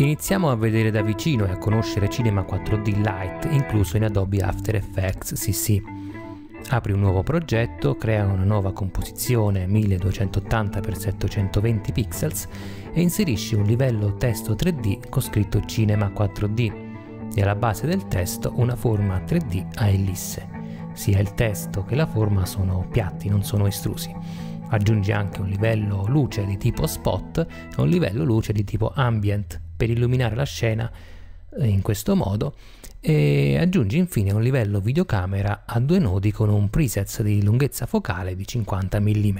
Iniziamo a vedere da vicino e a conoscere Cinema 4D Lite, incluso in Adobe After Effects CC. Apri un nuovo progetto, crea una nuova composizione 1280x720 pixels e inserisci un livello testo 3D con scritto Cinema 4D e alla base del testo una forma 3D a ellisse. Sia il testo che la forma sono piatti, non sono estrusi. Aggiungi anche un livello luce di tipo spot e un livello luce di tipo ambient per illuminare la scena eh, in questo modo e aggiungi infine un livello videocamera a due nodi con un preset di lunghezza focale di 50 mm.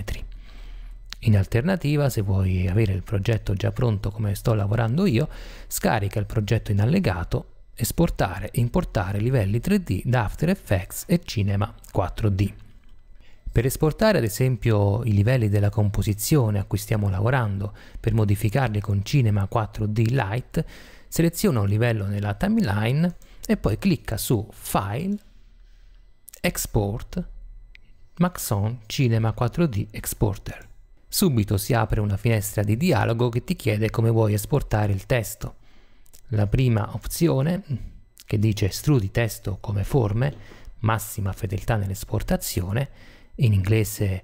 In alternativa, se vuoi avere il progetto già pronto come sto lavorando io, scarica il progetto in allegato, esportare e importare livelli 3D da After Effects e Cinema 4D. Per esportare ad esempio i livelli della composizione a cui stiamo lavorando per modificarli con Cinema 4D Lite, seleziona un livello nella timeline e poi clicca su File, Export, Maxon Cinema 4D Exporter. Subito si apre una finestra di dialogo che ti chiede come vuoi esportare il testo. La prima opzione, che dice estrudi testo come forme, massima fedeltà nell'esportazione, in inglese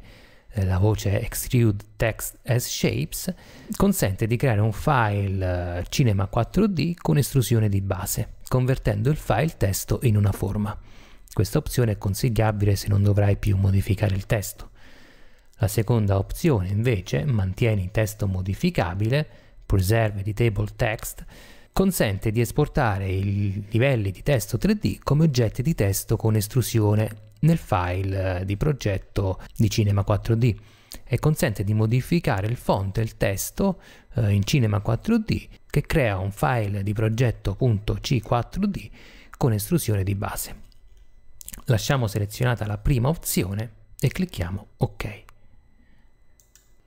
eh, la voce Extrude Text as Shapes, consente di creare un file eh, Cinema 4D con estrusione di base, convertendo il file testo in una forma. Questa opzione è consigliabile se non dovrai più modificare il testo. La seconda opzione invece, mantieni testo modificabile, preserve editable text, consente di esportare i livelli di testo 3D come oggetti di testo con estrusione nel file eh, di progetto di Cinema 4D e consente di modificare il font e il testo eh, in Cinema 4D che crea un file di progetto.c4D con estrusione di base. Lasciamo selezionata la prima opzione e clicchiamo OK.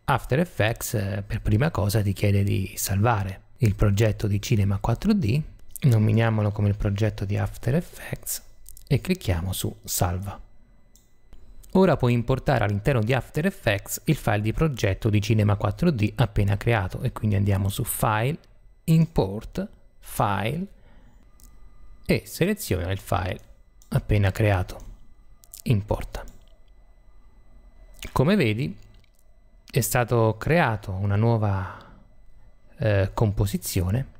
After Effects eh, per prima cosa ti chiede di salvare il progetto di Cinema 4D, nominiamolo come il progetto di After Effects e clicchiamo su Salva. Ora puoi importare all'interno di After Effects il file di progetto di Cinema 4D appena creato e quindi andiamo su File, Import, File e seleziona il file appena creato. Importa. Come vedi è stato creato una nuova eh, composizione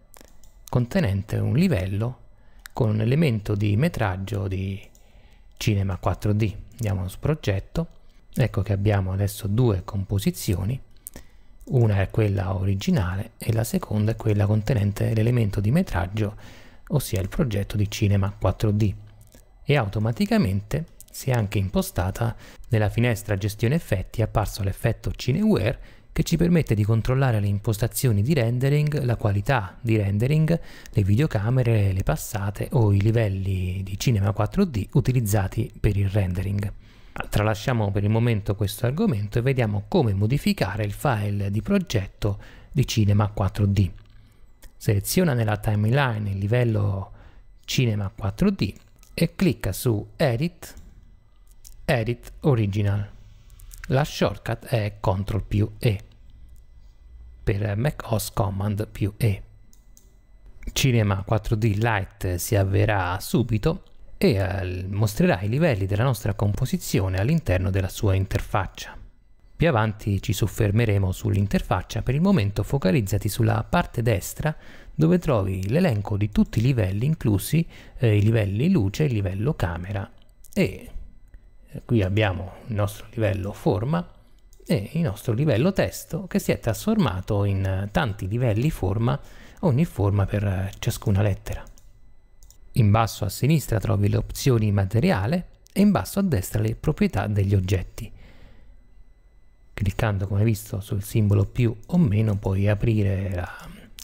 contenente un livello con un elemento di metraggio di cinema 4D. Andiamo su progetto, ecco che abbiamo adesso due composizioni, una è quella originale e la seconda è quella contenente l'elemento di metraggio, ossia il progetto di cinema 4D. E automaticamente si è anche impostata nella finestra gestione effetti è apparso l'effetto Cineware che ci permette di controllare le impostazioni di rendering, la qualità di rendering, le videocamere, le passate o i livelli di cinema 4D utilizzati per il rendering. Tralasciamo per il momento questo argomento e vediamo come modificare il file di progetto di Cinema 4D. Seleziona nella timeline il livello Cinema 4D e clicca su Edit, Edit Original. La shortcut è Ctrl più E per Mac OS Command più E. Cinema 4D Lite si avverrà subito e eh, mostrerà i livelli della nostra composizione all'interno della sua interfaccia. Più avanti ci soffermeremo sull'interfaccia, per il momento focalizzati sulla parte destra dove trovi l'elenco di tutti i livelli inclusi eh, i livelli luce, il livello camera e eh, qui abbiamo il nostro livello forma e il nostro livello testo che si è trasformato in eh, tanti livelli forma, ogni forma per eh, ciascuna lettera. In basso a sinistra trovi le opzioni materiale e in basso a destra le proprietà degli oggetti. Cliccando come visto sul simbolo più o meno puoi aprire la,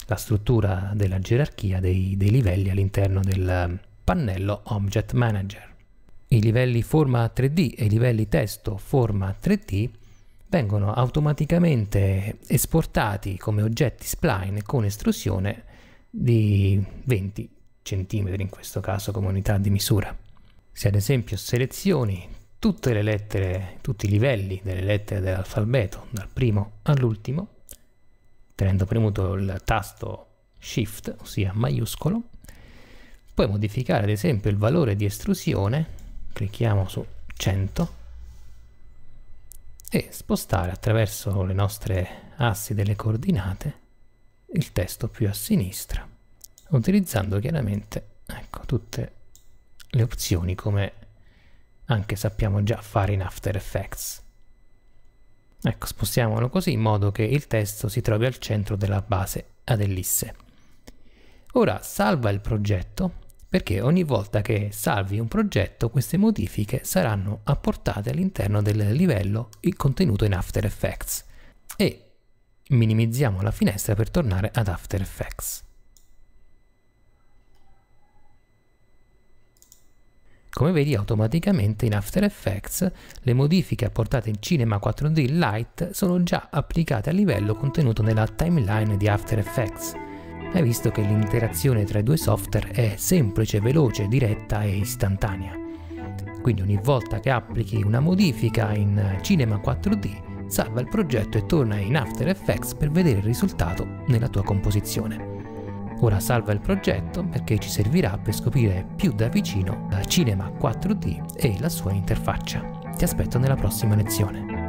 la struttura della gerarchia dei, dei livelli all'interno del eh, pannello Object Manager. I livelli forma 3D e i livelli testo forma 3D vengono automaticamente esportati come oggetti spline con estrusione di 20 cm in questo caso come unità di misura. Se ad esempio selezioni tutte le lettere, tutti i livelli delle lettere dell'alfabeto, dal primo all'ultimo, tenendo premuto il tasto Shift, ossia maiuscolo, puoi modificare ad esempio il valore di estrusione, clicchiamo su 100, e spostare attraverso le nostre assi delle coordinate il testo più a sinistra utilizzando chiaramente ecco, tutte le opzioni come anche sappiamo già fare in After Effects. Ecco, spostiamolo così in modo che il testo si trovi al centro della base ad ellisse. Ora salva il progetto perché ogni volta che salvi un progetto queste modifiche saranno apportate all'interno del livello contenuto in After Effects e minimizziamo la finestra per tornare ad After Effects. Come vedi automaticamente in After Effects le modifiche apportate in Cinema 4D Lite sono già applicate al livello contenuto nella timeline di After Effects è visto che l'interazione tra i due software è semplice, veloce, diretta e istantanea. Quindi ogni volta che applichi una modifica in Cinema 4D, salva il progetto e torna in After Effects per vedere il risultato nella tua composizione. Ora salva il progetto perché ci servirà per scoprire più da vicino la Cinema 4D e la sua interfaccia. Ti aspetto nella prossima lezione.